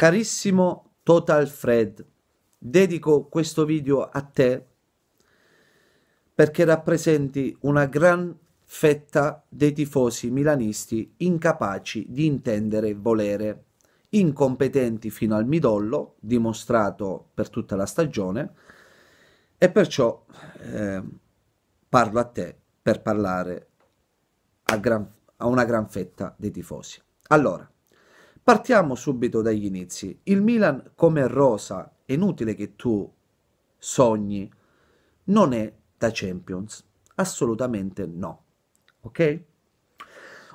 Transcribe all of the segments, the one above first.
Carissimo Total Fred, dedico questo video a te perché rappresenti una gran fetta dei tifosi milanisti incapaci di intendere e volere, incompetenti fino al midollo, dimostrato per tutta la stagione, e perciò eh, parlo a te per parlare a, gran, a una gran fetta dei tifosi. Allora, Partiamo subito dagli inizi. Il Milan come rosa, è inutile che tu sogni, non è da Champions. Assolutamente no. Ok?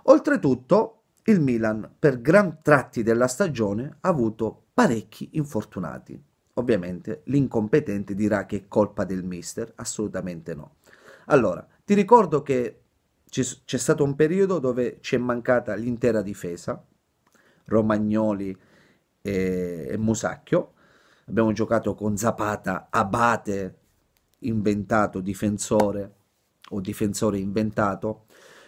Oltretutto, il Milan per gran tratti della stagione ha avuto parecchi infortunati. Ovviamente l'incompetente dirà che è colpa del mister, assolutamente no. Allora, ti ricordo che c'è stato un periodo dove ci è mancata l'intera difesa, Romagnoli e, e Musacchio. Abbiamo giocato con Zapata, Abate inventato, difensore o difensore inventato.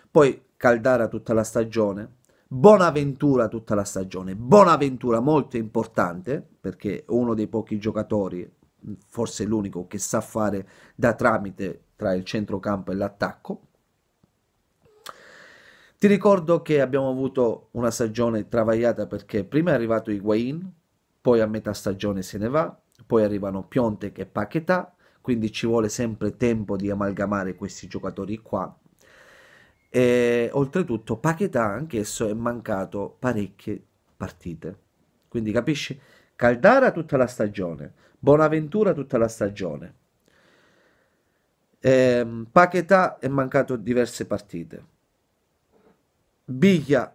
Poi Caldara tutta la stagione, Bonaventura tutta la stagione. Bonaventura molto importante perché è uno dei pochi giocatori, forse l'unico, che sa fare da tramite tra il centrocampo e l'attacco. Ti ricordo che abbiamo avuto una stagione travagliata perché prima è arrivato Higuain, poi a metà stagione se ne va, poi arrivano Pionte e Paquetà, quindi ci vuole sempre tempo di amalgamare questi giocatori qua. E, oltretutto Paquetà anch'esso è mancato parecchie partite. Quindi capisci? Caldara tutta la stagione, Bonaventura tutta la stagione. Eh, Paquetà è mancato diverse partite. Biglia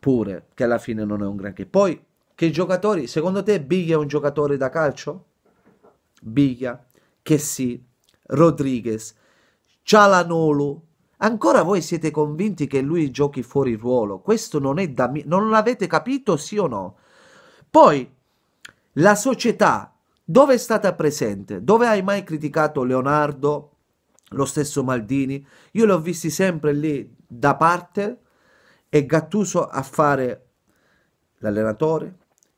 pure, che alla fine non è un granché. Poi, che giocatori, secondo te Biglia è un giocatore da calcio? Biglia, Chessy, Rodriguez, Cialanolu. Ancora voi siete convinti che lui giochi fuori ruolo? Questo non è da... Mi- non l'avete capito, sì o no? Poi, la società dove è stata presente? Dove hai mai criticato Leonardo, lo stesso Maldini? Io li ho visti sempre lì da parte e Gattuso a fare l'allenatore,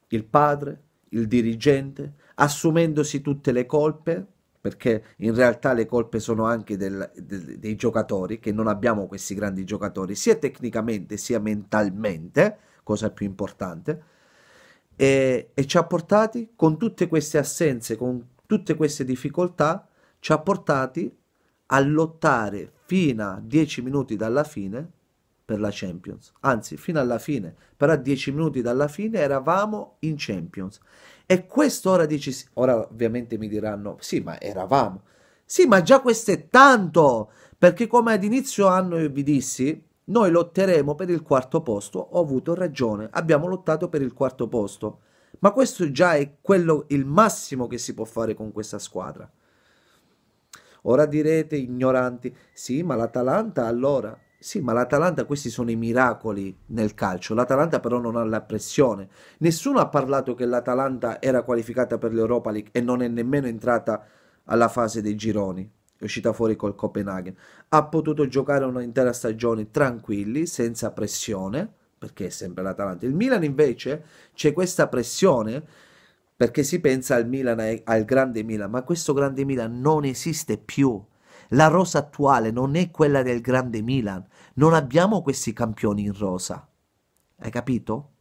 il padre, il dirigente, assumendosi tutte le colpe, perché in realtà le colpe sono anche del, del, dei giocatori, che non abbiamo questi grandi giocatori, sia tecnicamente sia mentalmente, cosa più importante, e, e ci ha portati con tutte queste assenze, con tutte queste difficoltà, ci ha portati a lottare fino a 10 minuti dalla fine per la Champions. Anzi, fino alla fine, però a 10 minuti dalla fine eravamo in Champions. E questo ora dici, ora ovviamente mi diranno, sì, ma eravamo. Sì, ma già questo è tanto, perché come ad inizio anno io vi dissi, noi lotteremo per il quarto posto, ho avuto ragione, abbiamo lottato per il quarto posto. Ma questo già è quello, il massimo che si può fare con questa squadra. Ora direte ignoranti, sì, ma l'Atalanta allora sì, ma l'Atalanta, questi sono i miracoli nel calcio. L'Atalanta però non ha la pressione. Nessuno ha parlato che l'Atalanta era qualificata per l'Europa League e non è nemmeno entrata alla fase dei gironi. È uscita fuori col Copenaghen. Ha potuto giocare un'intera stagione tranquilli, senza pressione, perché è sempre l'Atalanta. Il Milan invece c'è questa pressione perché si pensa al Milan, al grande Milan, ma questo grande Milan non esiste più la rosa attuale non è quella del grande Milan, non abbiamo questi campioni in rosa. Hai capito?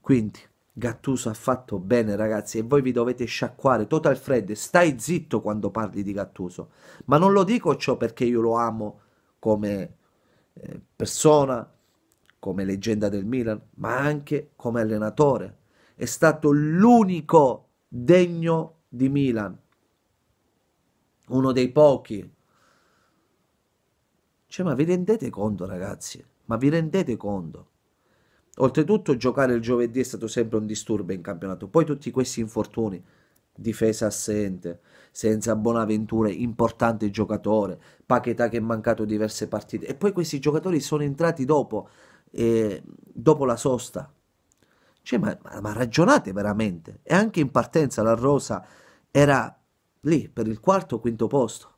Quindi Gattuso ha fatto bene ragazzi e voi vi dovete sciacquare, total freddo, stai zitto quando parli di Gattuso, ma non lo dico ciò perché io lo amo come eh, persona, come leggenda del Milan, ma anche come allenatore. È stato l'unico degno di Milan uno dei pochi. Cioè, ma vi rendete conto, ragazzi? Ma vi rendete conto? Oltretutto, giocare il giovedì è stato sempre un disturbo in campionato. Poi tutti questi infortuni, difesa assente, senza Bonaventura, importante giocatore, Paquetà che è mancato diverse partite. E poi questi giocatori sono entrati dopo, eh, dopo la sosta. Cioè, ma, ma, ma ragionate veramente. E anche in partenza la Rosa era lì per il quarto o quinto posto.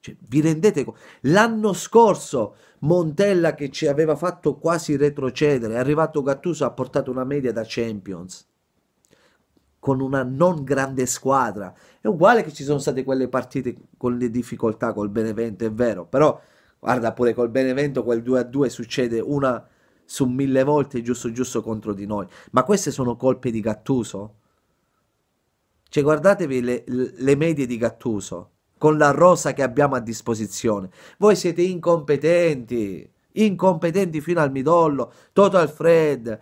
Cioè, vi rendete conto? L'anno scorso Montella che ci aveva fatto quasi retrocedere, è arrivato Gattuso, ha portato una media da Champions con una non grande squadra. È uguale che ci sono state quelle partite con le difficoltà col Benevento, è vero, però guarda pure col Benevento quel 2 a 2 succede una su mille volte giusto giusto contro di noi. Ma queste sono colpe di Gattuso? Cioè, guardatevi le, le medie di Gattuso con la rosa che abbiamo a disposizione. Voi siete incompetenti, incompetenti fino al midollo. Toto Alfred,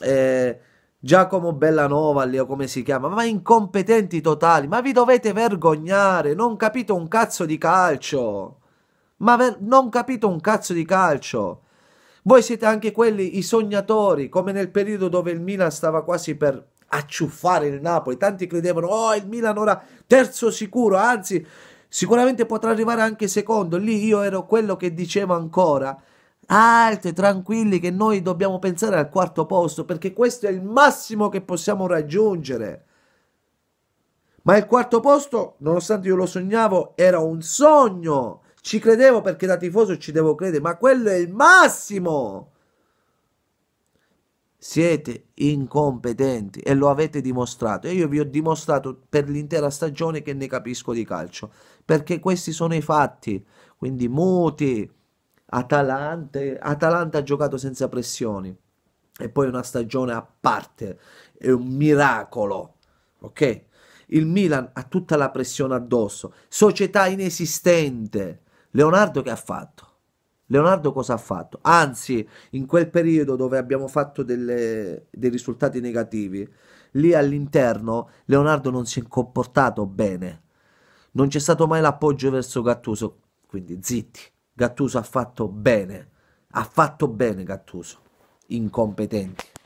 eh, Giacomo Bellanova, o come si chiama, ma incompetenti totali. Ma vi dovete vergognare, non capite un cazzo di calcio. Ma non capite un cazzo di calcio. Voi siete anche quelli, i sognatori, come nel periodo dove il Milan stava quasi per acciuffare il Napoli. Tanti credevano, oh, il Milan ora terzo sicuro, anzi, sicuramente potrà arrivare anche secondo. Lì io ero quello che dicevo ancora. Alte, tranquilli, che noi dobbiamo pensare al quarto posto perché questo è il massimo che possiamo raggiungere. Ma il quarto posto, nonostante io lo sognavo, era un sogno. Ci credevo perché da tifoso ci devo credere, ma quello è il massimo siete incompetenti e lo avete dimostrato e io vi ho dimostrato per l'intera stagione che ne capisco di calcio perché questi sono i fatti quindi muti Atalante, Atalanta ha giocato senza pressioni e poi una stagione a parte è un miracolo ok il Milan ha tutta la pressione addosso società inesistente Leonardo che ha fatto Leonardo cosa ha fatto? Anzi, in quel periodo dove abbiamo fatto delle, dei risultati negativi, lì all'interno Leonardo non si è comportato bene. Non c'è stato mai l'appoggio verso Gattuso, quindi zitti. Gattuso ha fatto bene. Ha fatto bene Gattuso. Incompetenti.